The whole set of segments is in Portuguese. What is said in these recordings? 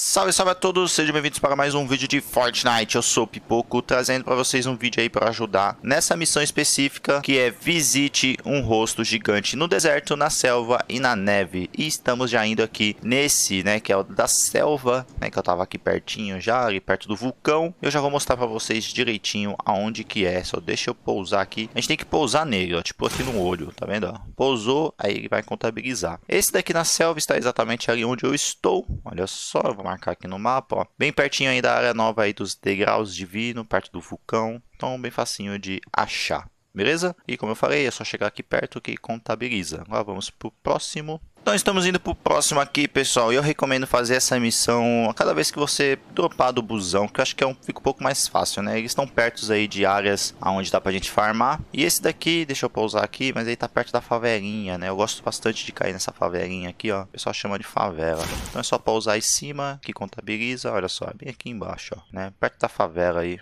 Salve, salve a todos, sejam bem-vindos para mais um vídeo de Fortnite, eu sou o Pipoco, trazendo para vocês um vídeo aí para ajudar nessa missão específica, que é visite um rosto gigante no deserto, na selva e na neve, e estamos já indo aqui nesse, né, que é o da selva, né, que eu tava aqui pertinho já, ali perto do vulcão, eu já vou mostrar para vocês direitinho aonde que é, só deixa eu pousar aqui, a gente tem que pousar nele, ó, tipo aqui no olho, tá vendo, ó? pousou, aí ele vai contabilizar. Esse daqui na selva está exatamente ali onde eu estou, olha só, vamos marcar aqui no mapa, ó. Bem pertinho aí da área nova aí dos degraus divino, parte do vulcão. Então, bem facinho de achar. Beleza? E como eu falei, é só chegar aqui perto que contabiliza. Agora vamos pro próximo. Então estamos indo pro próximo aqui, pessoal. E eu recomendo fazer essa missão a cada vez que você dropar do busão, que eu acho que é um, fica um pouco mais fácil, né? Eles estão perto aí de áreas aonde dá pra gente farmar. E esse daqui, deixa eu pousar aqui, mas ele tá perto da favelinha, né? Eu gosto bastante de cair nessa favelinha aqui, ó. O pessoal chama de favela. Então é só pousar em cima, que contabiliza, olha só, é bem aqui embaixo, ó, né? Perto da favela aí.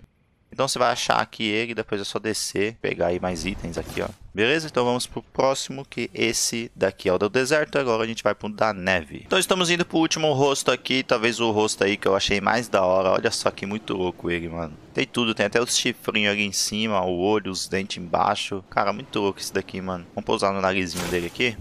Então você vai achar aqui ele, depois é só descer, pegar aí mais itens aqui, ó. Beleza? Então vamos pro próximo, que esse daqui é o do deserto. Agora a gente vai pro da neve. Então estamos indo pro último rosto aqui, talvez o rosto aí que eu achei mais da hora. Olha só que muito louco ele, mano. Tem tudo, tem até os chifrinhos ali em cima, o olho, os dentes embaixo. Cara, muito louco esse daqui, mano. Vamos pousar no narizinho dele aqui.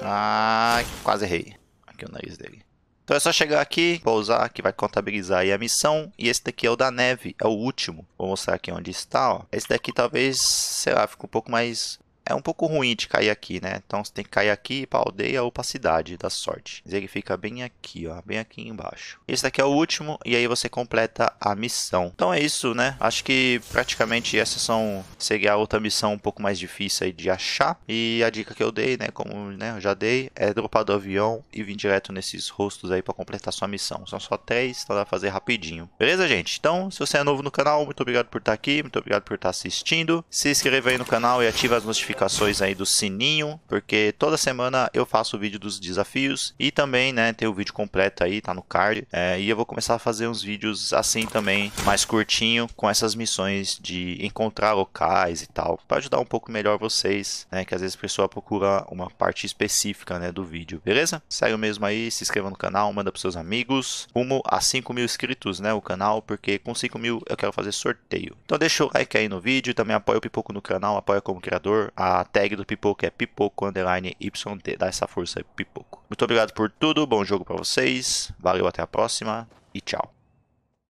Ah, quase errei. Aqui é o nariz dele. Então é só chegar aqui, pousar, que vai contabilizar aí a missão. E esse daqui é o da neve, é o último. Vou mostrar aqui onde está, ó. Esse daqui talvez, sei lá, fica um pouco mais é um pouco ruim de cair aqui, né? Então você tem que cair aqui pra aldeia ou pra cidade da sorte. Dizer que fica bem aqui, ó. Bem aqui embaixo. Esse daqui é o último e aí você completa a missão. Então é isso, né? Acho que praticamente essas são... Seria a outra missão um pouco mais difícil aí de achar. E a dica que eu dei, né? Como né, eu já dei, é dropar do avião e vir direto nesses rostos aí pra completar sua missão. São só três, então dá pra fazer rapidinho. Beleza, gente? Então, se você é novo no canal, muito obrigado por estar tá aqui. Muito obrigado por estar tá assistindo. Se inscreva aí no canal e ativa as notificações notificações aí do sininho, porque toda semana eu faço o vídeo dos desafios e também, né, tem o vídeo completo aí, tá no card. É, e eu vou começar a fazer uns vídeos assim também, mais curtinho, com essas missões de encontrar locais e tal, para ajudar um pouco melhor vocês, né, que às vezes a pessoa procura uma parte específica, né, do vídeo, beleza? Segue o mesmo aí, se inscreva no canal, manda pros seus amigos, rumo a 5 mil inscritos, né, o canal, porque com 5 mil eu quero fazer sorteio. Então deixa o like aí no vídeo, também apoia o Pipoco no canal, apoia como criador, a tag do Pipoco é pipoco underline YT. Dá essa força aí, Pipoco. Muito obrigado por tudo, bom jogo para vocês. Valeu, até a próxima e tchau.